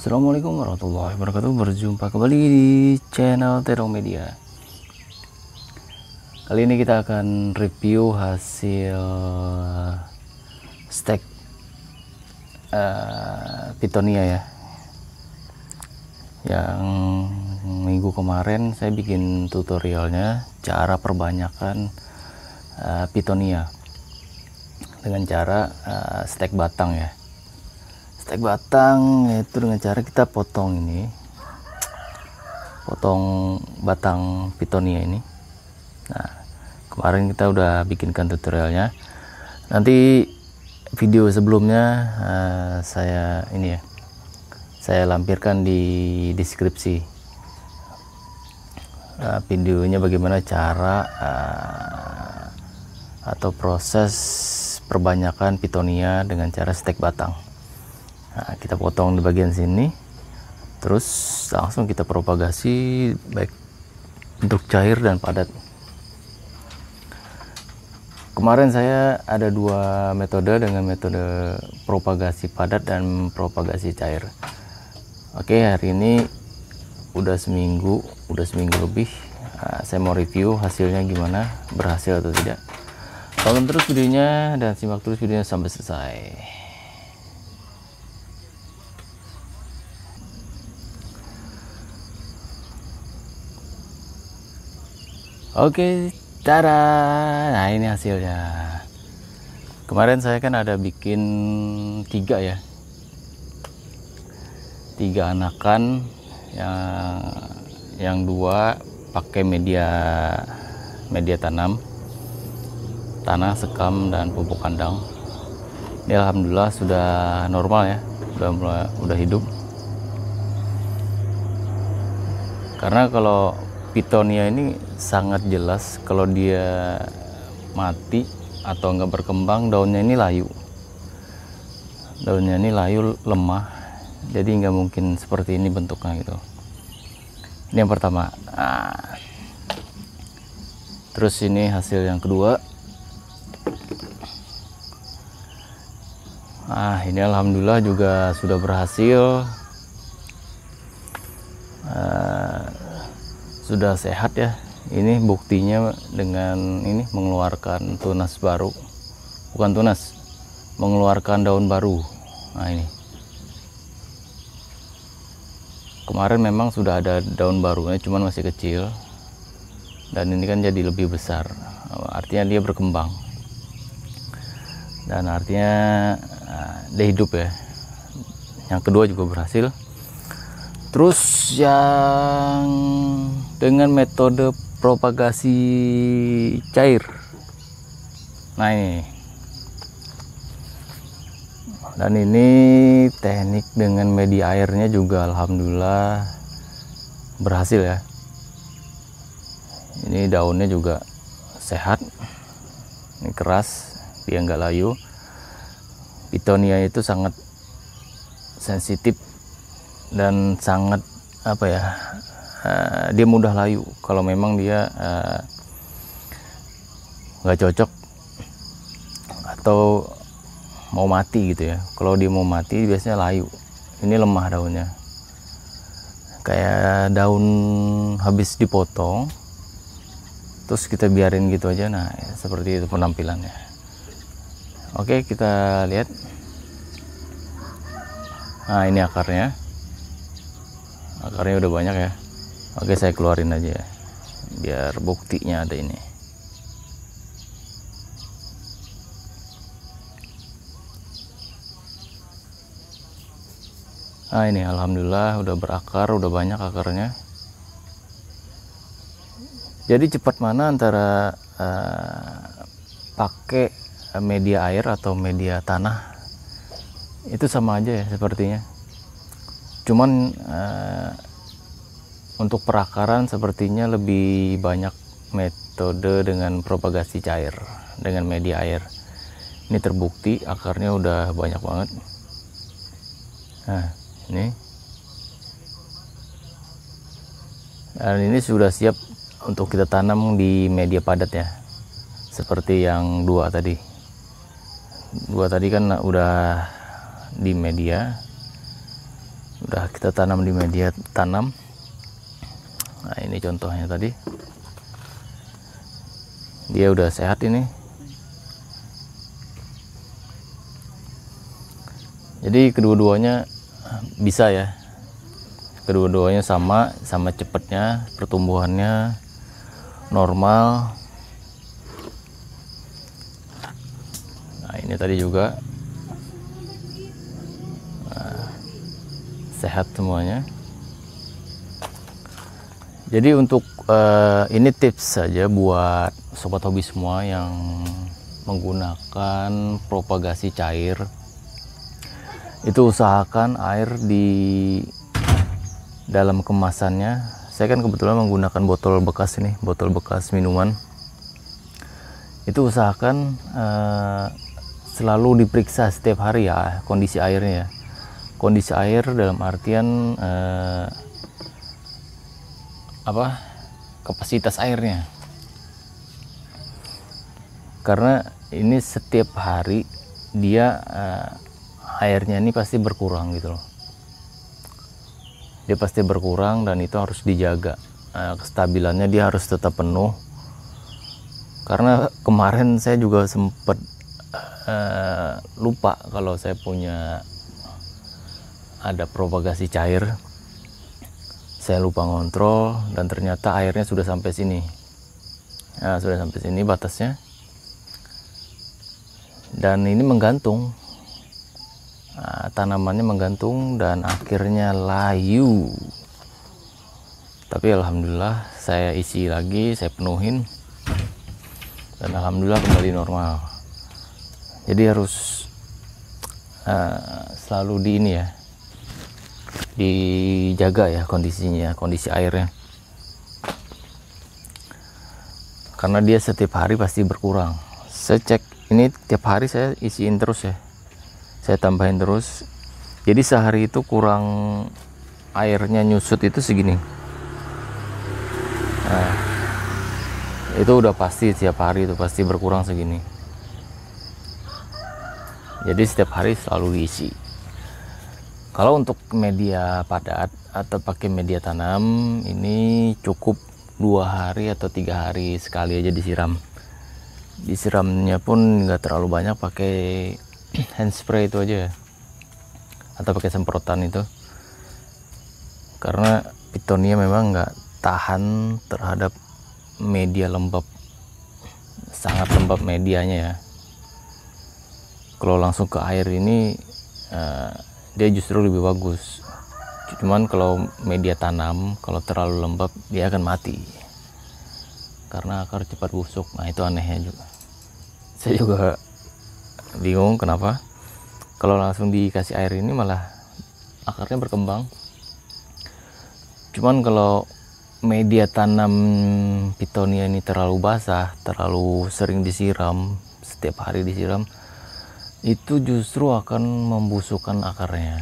Assalamualaikum warahmatullahi wabarakatuh Berjumpa kembali di channel Terong Media Kali ini kita akan review hasil uh, Steak uh, Pitonia ya Yang minggu kemarin saya bikin tutorialnya Cara perbanyakan uh, Pitonia Dengan cara uh, steak batang ya stek batang itu dengan cara kita potong ini potong batang pitonia ini nah kemarin kita udah bikinkan tutorialnya nanti video sebelumnya uh, saya ini ya saya lampirkan di deskripsi uh, videonya bagaimana cara uh, atau proses perbanyakan pitonia dengan cara stek batang nah, kita potong di bagian sini terus langsung kita propagasi baik bentuk cair dan padat kemarin saya ada dua metode dengan metode propagasi padat dan propagasi cair oke hari ini udah seminggu udah seminggu lebih nah, saya mau review hasilnya gimana berhasil atau tidak tonton terus videonya dan simak terus videonya sampai selesai Oke, cara. Nah, ini hasilnya. Kemarin saya kan ada bikin tiga ya. Tiga anakan yang yang dua pakai media media tanam tanah sekam dan pupuk kandang ini alhamdulillah sudah normal ya sudah mulai, udah hidup karena kalau Pitonia ini sangat jelas kalau dia mati atau nggak berkembang daunnya ini layu daunnya ini layu lemah jadi nggak mungkin seperti ini bentuknya gitu ini yang pertama nah. terus ini hasil yang kedua ah ini alhamdulillah juga sudah berhasil sudah sehat ya ini buktinya dengan ini mengeluarkan tunas baru bukan tunas mengeluarkan daun baru nah ini kemarin memang sudah ada daun barunya cuman masih kecil dan ini kan jadi lebih besar artinya dia berkembang dan artinya ah, dia hidup ya yang kedua juga berhasil Terus yang dengan metode propagasi cair. Nah ini. Dan ini teknik dengan media airnya juga alhamdulillah berhasil ya. Ini daunnya juga sehat. Ini keras, dia nggak layu. Pitonia itu sangat sensitif dan sangat apa ya uh, dia mudah layu kalau memang dia eh, nggak uh, cocok atau mau mati gitu ya kalau dia mau mati biasanya layu ini lemah daunnya kayak daun habis dipotong terus kita biarin gitu aja nah seperti itu penampilannya oke kita lihat nah ini akarnya akarnya udah banyak ya oke saya keluarin aja ya, biar buktinya ada ini nah ini alhamdulillah udah berakar udah banyak akarnya jadi cepat mana antara uh, pakai media air atau media tanah itu sama aja ya sepertinya cuman uh, untuk perakaran sepertinya lebih banyak metode dengan propagasi cair dengan media air ini terbukti akarnya udah banyak banget nah ini dan ini sudah siap untuk kita tanam di media padat ya seperti yang dua tadi dua tadi kan udah di media udah kita tanam di media tanam nah ini contohnya tadi dia udah sehat ini jadi kedua-duanya bisa ya kedua-duanya sama sama cepatnya pertumbuhannya normal nah ini tadi juga sehat semuanya jadi untuk uh, ini tips saja buat sobat hobi semua yang menggunakan propagasi cair itu usahakan air di dalam kemasannya saya kan kebetulan menggunakan botol bekas ini botol bekas minuman itu usahakan uh, selalu diperiksa setiap hari ya kondisi airnya ya kondisi air dalam artian eh, apa kapasitas airnya karena ini setiap hari dia eh, airnya ini pasti berkurang gitu loh dia pasti berkurang dan itu harus dijaga eh, kestabilannya dia harus tetap penuh karena kemarin saya juga sempat eh, lupa kalau saya punya ada propagasi cair saya lupa ngontrol dan ternyata airnya sudah sampai sini nah, sudah sampai sini batasnya dan ini menggantung nah, tanamannya menggantung dan akhirnya layu tapi alhamdulillah saya isi lagi saya penuhin dan alhamdulillah kembali normal jadi harus uh, selalu di ini ya dijaga ya kondisinya kondisi airnya karena dia setiap hari pasti berkurang saya cek ini tiap hari saya isiin terus ya saya tambahin terus jadi sehari itu kurang airnya nyusut itu segini nah, itu udah pasti tiap hari itu pasti berkurang segini jadi setiap hari selalu isi. Kalau untuk media padat atau pakai media tanam ini cukup dua hari atau tiga hari sekali aja disiram. Disiramnya pun nggak terlalu banyak pakai hand spray itu aja atau pakai semprotan itu karena pitonia memang nggak tahan terhadap media lembab sangat lembab medianya ya kalau langsung ke air ini eh, dia justru lebih bagus cuman kalau media tanam kalau terlalu lembab dia akan mati karena akar cepat busuk nah itu anehnya juga saya juga bingung kenapa kalau langsung dikasih air ini malah akarnya berkembang cuman kalau media tanam pitonia ini terlalu basah terlalu sering disiram setiap hari disiram itu justru akan membusukkan akarnya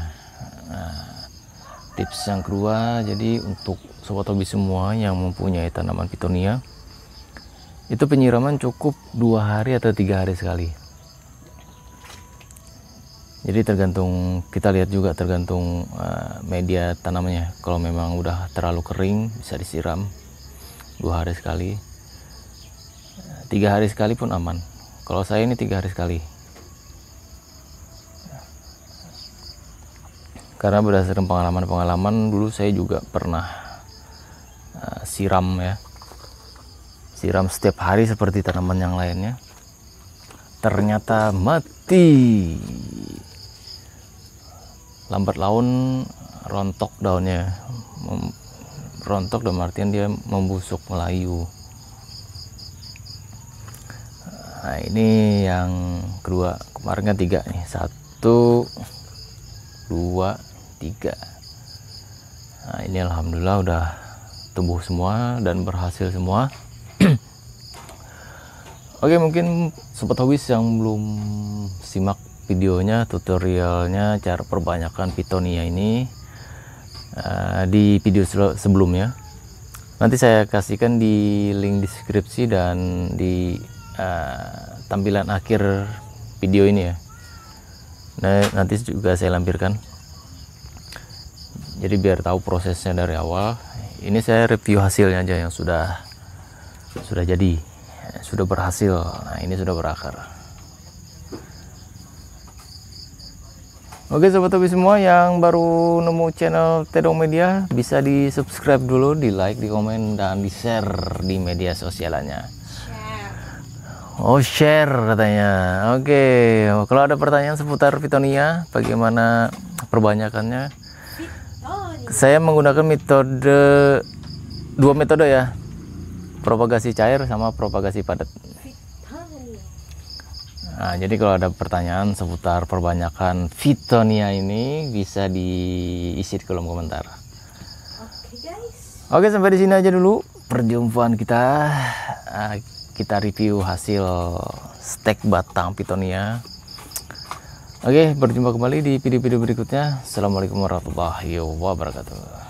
nah, tips yang kedua jadi untuk sobat hobi semua yang mempunyai tanaman pitonia itu penyiraman cukup dua hari atau tiga hari sekali jadi tergantung kita lihat juga tergantung uh, media tanamnya kalau memang udah terlalu kering bisa disiram dua hari sekali tiga hari sekali pun aman kalau saya ini tiga hari sekali karena berdasarkan pengalaman-pengalaman dulu saya juga pernah uh, siram ya siram setiap hari seperti tanaman yang lainnya ternyata mati lambat laun rontok daunnya Mem rontok dan artian dia membusuk melayu nah ini yang kedua kemarin kan tiga nih satu dua tiga nah ini alhamdulillah udah tumbuh semua dan berhasil semua Oke mungkin sobat hobis yang belum simak videonya tutorialnya cara perbanyakan pitonia ini eh, di video sebelumnya nanti saya kasihkan di link deskripsi dan di uh, tampilan akhir video ini ya nah, nanti juga saya lampirkan jadi biar tahu prosesnya dari awal ini saya review hasilnya aja yang sudah sudah jadi sudah berhasil nah ini sudah berakar Oke sobat hobi semua yang baru nemu channel Tedong Media bisa di subscribe dulu, di like, di komen dan di share di media sosialnya. Oh share katanya. Oke, kalau ada pertanyaan seputar Pitonia, bagaimana perbanyakannya? saya menggunakan metode dua metode ya propagasi cair sama propagasi padat nah jadi kalau ada pertanyaan seputar perbanyakan fitonia ini bisa diisi di kolom komentar oke guys sampai di sini aja dulu perjumpaan kita ah, kita review hasil stek batang pitonia Oke, berjumpa kembali di video-video berikutnya. Assalamualaikum warahmatullahi wabarakatuh.